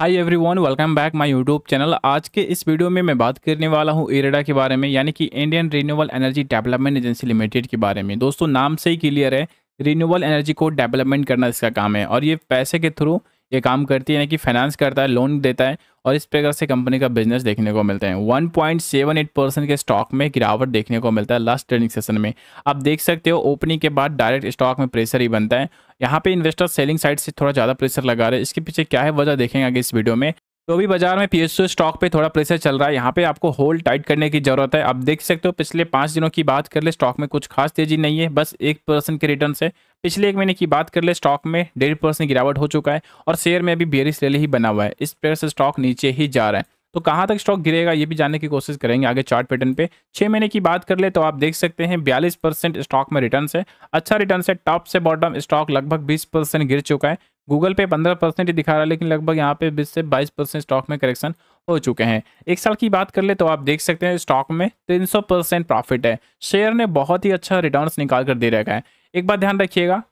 hi everyone welcome back my YouTube channel आज के इस वीडियो में मैं बात करने वाला हूं इरेडा के बारे में यानी कि Indian renewable energy development agency limited के बारे में दोस्तों नाम से ही क्लियर है रिन्यूएबल एनर्जी को डेवलपमेंट करना इसका काम है और ये पैसे के थ्रू ये काम करती है यानी कि फाइनेंस करता है लोन देता है और इस प्रकार से कंपनी का बिजनेस देखने को मिलता है 1.78 परसेंट के स्टॉक में गिरावट देखने को मिलता है लास्ट ट्रेडिंग सेशन में आप देख सकते हो ओपनिंग के बाद डायरेक्ट स्टॉक में प्रेशर ही बनता है यहाँ पे इन्वेस्टर सेलिंग साइड से थोड़ा ज़्यादा प्रेशर लगा रहे हैं इसके पीछे क्या है वजह देखेंगे आगे इस वीडियो में तो अभी बाजार में पी स्टॉक पे थोड़ा प्रेशर चल रहा है यहाँ पे आपको होल्ड टाइट करने की जरूरत है आप देख सकते हो पिछले पाँच दिनों की बात कर ले स्टॉक में कुछ खास तेजी नहीं है बस एक परसेंट के रिटर्न है पिछले एक महीने की बात कर ले स्टॉक में डेढ़ परसेंट गिरावट हो चुका है और शेयर में अभी बेरिस रैली ही बना हुआ है इस प्रेयर से स्टॉक नीचे ही जा रहा है तो कहाँ तक स्टॉक गिरेगा ये भी जानने की कोशिश करेंगे आगे चार्ट पैटर्न पे छः महीने की बात कर ले तो आप देख सकते हैं बयालीस परसेंट स्टॉक में रिटर्न है अच्छा रिटर्न है टॉप से बॉटम स्टॉक लगभग बीस परसेंट गिर चुका है गूगल पे पंद्रह परसेंट ही दिखा रहा है लेकिन लगभग यहाँ पे बीस से बाईस परसेंट स्टॉक में करेक्शन हो चुके हैं एक साल की बात कर ले तो आप देख सकते हैं स्टॉक में तीन सौ परसेंट प्रॉफिट है शेयर ने बहुत ही अच्छा रिटर्न निकाल कर दे रखा है एक बात ध्यान रखिएगा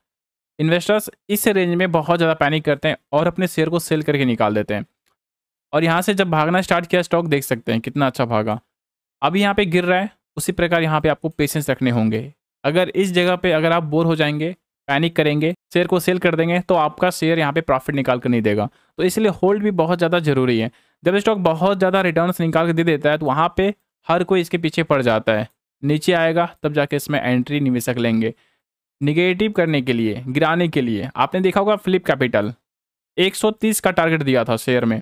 इन्वेस्टर्स इस रेंज में बहुत ज़्यादा पैनिक करते हैं और अपने शेयर को सेल करके निकाल देते हैं और यहाँ से जब भागना स्टार्ट किया स्टॉक देख सकते हैं कितना अच्छा भागा अभी यहाँ पर गिर रहा है उसी प्रकार यहाँ पे आपको पेशेंस रखने होंगे अगर इस जगह पर अगर आप बोर हो जाएंगे पैनिक करेंगे शेयर को सेल कर देंगे तो आपका शेयर यहाँ पे प्रॉफिट निकाल कर नहीं देगा तो इसलिए होल्ड भी बहुत ज़्यादा जरूरी है जब स्टॉक बहुत ज़्यादा रिटर्न निकाल के दे देता है तो वहाँ पर हर कोई इसके पीछे पड़ जाता है नीचे आएगा तब जाके इसमें एंट्री निवेशक लेंगे निगेटिव करने के लिए गिराने के लिए आपने देखा होगा फ्लिप कैपिटल एक का टारगेट दिया था शेयर में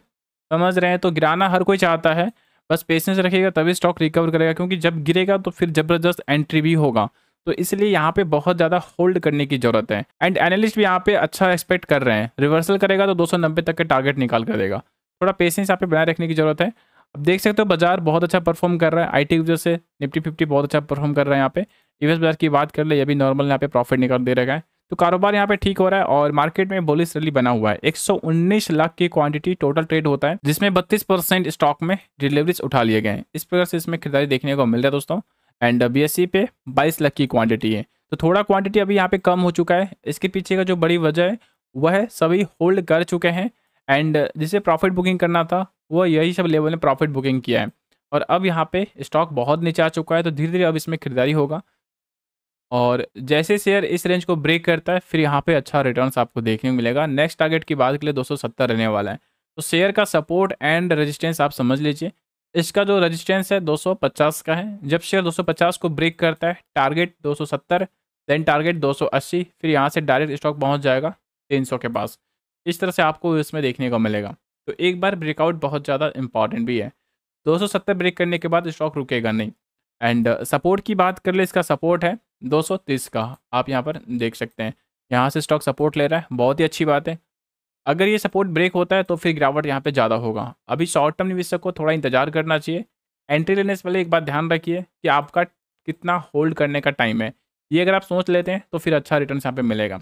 समझ रहे हैं तो गिराना हर कोई चाहता है बस पेशेंस रखेगा तभी स्टॉक रिकवर करेगा क्योंकि जब गिरेगा तो फिर ज़बरदस्त एंट्री भी होगा तो इसलिए यहाँ पे बहुत ज़्यादा होल्ड करने की जरूरत है एंड एनालिस्ट भी यहाँ पे अच्छा एक्सपेक्ट कर रहे हैं रिवर्सल करेगा तो दो तक के टारगेट निकाल कर देगा थोड़ा पेशेंस यहाँ पे बनाए रखने की जरूरत है अब देख सकते हो बाजार बहुत अच्छा परफॉर्म कर रहा है आई टी वजह से निफ्टी फिफ्टी बहुत अच्छा परफॉर्म कर रहा है यहाँ पे यूएस बाजार की बात कर ले अभी नॉर्मल यहाँ पे प्रॉफिट निकाल दे रहा है तो कारोबार यहाँ पे ठीक हो रहा है और मार्केट में बोलिस रैली बना हुआ है 119 लाख की क्वांटिटी टोटल ट्रेड होता है जिसमें 32 परसेंट स्टॉक में डिलीवरीज उठा लिए गए हैं इस प्रकार से इसमें खरीदारी देखने को मिल रहा है दोस्तों एंड बी पे 22 लाख की क्वांटिटी है तो थोड़ा क्वांटिटी अभी यहाँ पे कम हो चुका है इसके पीछे का जो बड़ी वजह है वह है सभी होल्ड कर चुके हैं एंड जिसे प्रॉफिट बुकिंग करना था वह यही सब लेवल ने प्रॉफिट बुकिंग किया है और अब यहाँ पे स्टॉक बहुत नीचे आ चुका है तो धीरे धीरे अब इसमें खरीदारी होगा और जैसे शेयर इस रेंज को ब्रेक करता है फिर यहाँ पे अच्छा रिटर्न आपको देखने को मिलेगा नेक्स्ट टारगेट की बात के लिए 270 रहने वाला है तो शेयर का सपोर्ट एंड रेजिस्टेंस आप समझ लीजिए इसका जो रेजिस्टेंस है 250 का है जब शेयर 250 को ब्रेक करता है टारगेट 270 देन टारगेट 280 फिर यहाँ से डायरेक्ट स्टॉक पहुँच जाएगा 300 के पास इस तरह से आपको इसमें देखने को मिलेगा तो एक बार ब्रेकआउट बहुत ज़्यादा इंपॉर्टेंट भी है 270 ब्रेक करने के बाद स्टॉक रुकेगा नहीं एंड सपोर्ट की बात कर ले इसका सपोर्ट है दो का आप यहाँ पर देख सकते हैं यहाँ से स्टॉक सपोर्ट ले रहा है बहुत ही अच्छी बात है अगर ये सपोर्ट ब्रेक होता है तो फिर गिरावट यहाँ पे ज़्यादा होगा अभी शॉर्ट टर्म निवेशक को थोड़ा इंतजार करना चाहिए एंट्री लेने से पहले एक बात ध्यान रखिए कि आपका कितना होल्ड करने का टाइम है ये अगर आप सोच लेते हैं तो फिर अच्छा रिटर्न यहाँ पे मिलेगा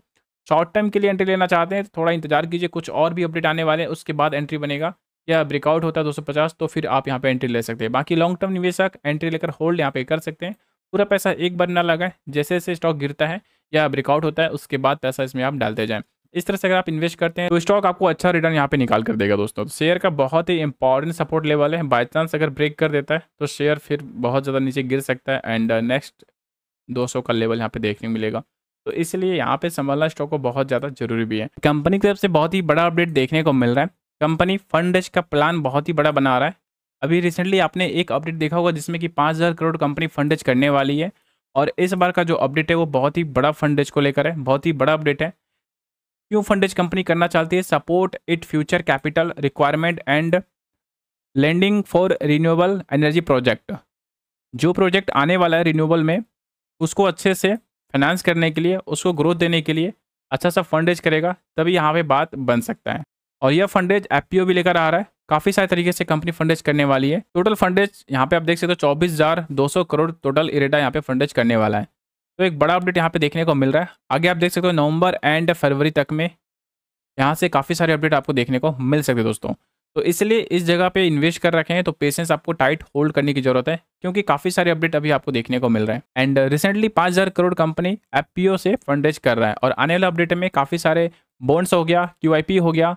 शॉर्ट टर्म के लिए एंट्री लेना चाहते हैं तो थोड़ा इंतजार कीजिए कुछ और भी अपडेट आने वाले हैं उसके बाद एंट्री बनेगा या ब्रेकआउट होता है दो तो फिर आप यहाँ पर एंट्री ले सकते हैं बाकी लॉन्ग टर्म निवेशक एंट्री लेकर होल्ड यहाँ पे कर सकते हैं पूरा पैसा एक बार ना लगाएं जैसे जैसे स्टॉक गिरता है या ब्रेकआउट होता है उसके बाद पैसा इसमें आप डालते जाएँ इस तरह से अगर आप इन्वेस्ट करते हैं तो स्टॉक आपको अच्छा रिटर्न यहाँ पे निकाल कर देगा दोस्तों तो शेयर का बहुत ही इंपॉर्टेंट सपोर्ट लेवल है बाई चांस अगर ब्रेक कर देता है तो शेयर फिर बहुत ज़्यादा नीचे गिर सकता है एंड नेक्स्ट uh, दो का लेवल यहाँ पे देखने मिलेगा तो इसलिए यहाँ पे संभालना स्टॉक को बहुत ज़्यादा जरूरी भी है कंपनी की तरफ से बहुत ही बड़ा अपडेट देखने को मिल रहा है कंपनी फंड का प्लान बहुत ही बड़ा बना रहा है अभी रिसेंटली आपने एक अपडेट देखा होगा जिसमें कि पाँच हज़ार करोड़ कंपनी फंडेज करने वाली है और इस बार का जो अपडेट है वो बहुत ही बड़ा फंडेज को लेकर है बहुत ही बड़ा अपडेट है क्यों फंडेज कंपनी करना चाहती है support it future capital requirement and landing for renewable energy project जो प्रोजेक्ट आने वाला है रिन्यूएबल में उसको अच्छे से फाइनेंस करने के लिए उसको ग्रोथ देने के लिए अच्छा सा फंडेज करेगा तभी यहाँ पे बात बन सकता है और यह फंडेज एफ भी लेकर आ रहा है काफ़ी सारे तरीके से कंपनी फंडेज करने वाली है टोटल फंडेज यहाँ पे आप देख सकते हो चौबीस हज़ार दो सौ करोड़ टोटल इरेटा यहाँ पे फंडेज करने वाला है तो एक बड़ा अपडेट यहाँ पे देखने को मिल रहा है आगे आप देख सकते हो नवंबर एंड फरवरी तक में यहाँ से काफ़ी सारे अपडेट आपको देखने को मिल सकते हैं दोस्तों तो इसलिए इस जगह पे इन्वेस्ट कर रखे हैं तो पेशेंस आपको टाइट होल्ड करने की जरूरत है क्योंकि काफ़ी सारे अपडेट अभी आपको देखने को मिल रहे हैं एंड रिसेंटली पाँच हज़ार करोड़ कंपनी एफ से फंड रेज कर रहा है और आने वाले अपडेट में काफ़ी सारे बॉन्ड्स हो गया क्यू हो गया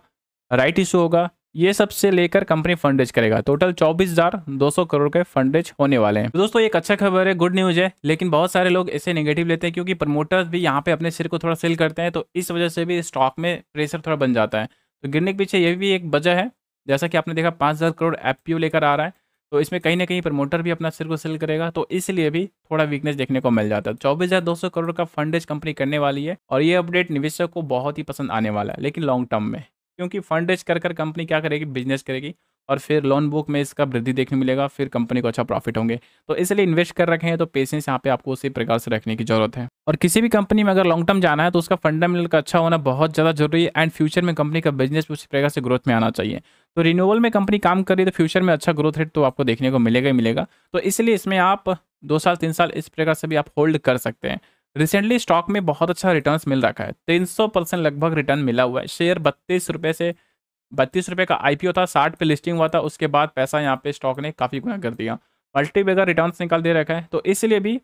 राइट इशू होगा ये सबसे लेकर कंपनी फंडेज करेगा टोटल चौबीस हजार दो सौ करोड़ के फंडेज होने वाले हैं दोस्तों एक अच्छा खबर है गुड न्यूज है लेकिन बहुत सारे लोग इसे नेगेटिव लेते हैं क्योंकि प्रमोटर्स भी यहाँ पे अपने सिर को थोड़ा सेल करते हैं तो इस वजह से भी स्टॉक में प्रेशर थोड़ा बन जाता है तो गिरने के पीछे ये भी एक वजह है जैसा कि आपने देखा पाँच हज़ार करोड़ एफ लेकर आ रहा है तो इसमें कहीं ना कहीं प्रमोटर भी अपना सिर को सेल करेगा तो इसलिए भी थोड़ा वीकनेस देखने को मिल जाता है चौबीस हज़ार दो सौ करोड़ का फंडेज कंपनी करने वाली है और ये अपडेट निवेशक को बहुत ही पसंद आने वाला है लेकिन लॉन्ग टर्म में क्योंकि फंड रेज कर कर कंपनी क्या करेगी बिजनेस करेगी और फिर लोन बुक में इसका वृद्धि देखने मिलेगा फिर कंपनी को अच्छा प्रॉफिट होंगे तो इसलिए इन्वेस्ट कर रखे हैं तो पेशेंस यहाँ पे आपको उसी प्रकार से रखने की जरूरत है और किसी भी कंपनी में अगर लॉन्ग टर्म जाना है तो उसका फंडामेंटल का अच्छा होना बहुत ज़्यादा जरूरी है एंड फ्यूचर में कंपनी का बिजनेस उसी प्रकार से ग्रोथ में आना चाहिए तो रिन्यूअल में कंपनी काम कर रही है तो फ्यूचर में अच्छा ग्रोथ रेट तो आपको देखने को मिलेगा ही मिलेगा तो इसलिए इसमें आप दो साल तीन साल इस प्रकार से भी आप होल्ड कर सकते हैं रिसेंटली स्टॉक में बहुत अच्छा रिटर्न मिल रखा है तीन सौ परसेंट लगभग रिटर्न मिला हुआ है शेयर बत्तीस रुपये से बत्तीस रुपये का आईपीओ था साठ पे लिस्टिंग हुआ था उसके बाद पैसा यहाँ पे स्टॉक ने काफ़ी गुना कर दिया बेगर रिटर्न निकाल दे रखा है तो इसलिए भी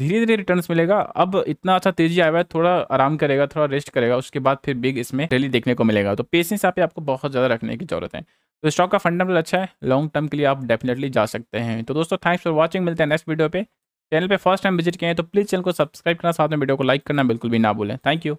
धीरे धीरे रिटर्न मिलेगा अब इतना अच्छा तेजी आया हुआ है थोड़ा आराम करेगा थोड़ा रेस्ट करेगा उसके बाद फिर बिग इसमें रैली देखने को मिलेगा तो पेशेंस यहाँ पे आपको बहुत ज़्यादा रखने की जरूरत है तो स्टॉक का फंडामेंटल अच्छा है लॉन्ग टर्म के लिए आप डेफिनेटली जा सकते हैं तो दोस्तों थैंक्स फॉर वॉचिंग मिलते हैं नेक्स्ट वीडियो पे चैनल पे फर्स्ट टाइम विजिट किए हैं तो प्लीज़ चैनल को सब्सक्राइब करना साथ में वीडियो को लाइक करना बिल्कुल भी ना भूलें थैंक यू